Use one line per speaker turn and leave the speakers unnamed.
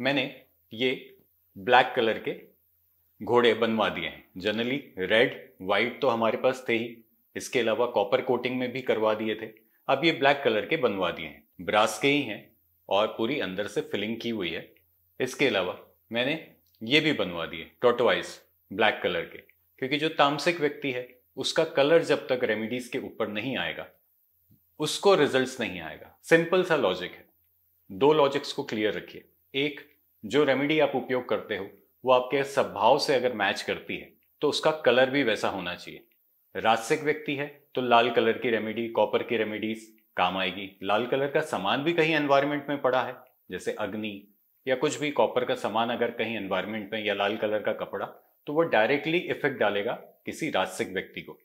मैंने ये black colour के घोड़े बनवा दिए हैं जनरली रेड वाइट तो हमारे पास थे ही इसके अलावा कॉपर कोटिंग में भी करवा दिए थे अब ये ब्लैक कलर के बनवा दिए हैं ब्रास के ही हैं और पूरी अंदर से फिलिंग की हुई है इसके अलावा मैंने ये भी बनवा दिए टोटवाइज ब्लैक कलर के क्योंकि जो तामसिक व्यक्ति है उसका कलर जब तक रेमिडीज के ऊपर नहीं आएगा उसको रिजल्ट्स नहीं आएगा सिंपल सा लॉजिक है दो लॉजिक्स को क्लियर रखिए एक जो रेमेडी आप उपयोग करते हो वो आपके स्वभाव से अगर मैच करती है तो उसका कलर भी वैसा होना चाहिए राजसिक व्यक्ति है तो लाल कलर की रेमेडी कॉपर की रेमेडीज काम आएगी लाल कलर का सामान भी कहीं एनवायरमेंट में पड़ा है जैसे अग्नि या कुछ भी कॉपर का सामान अगर कहीं एनवायरमेंट में या लाल कलर का कपड़ा तो वो डायरेक्टली इफेक्ट डालेगा किसी राजसिक व्यक्ति को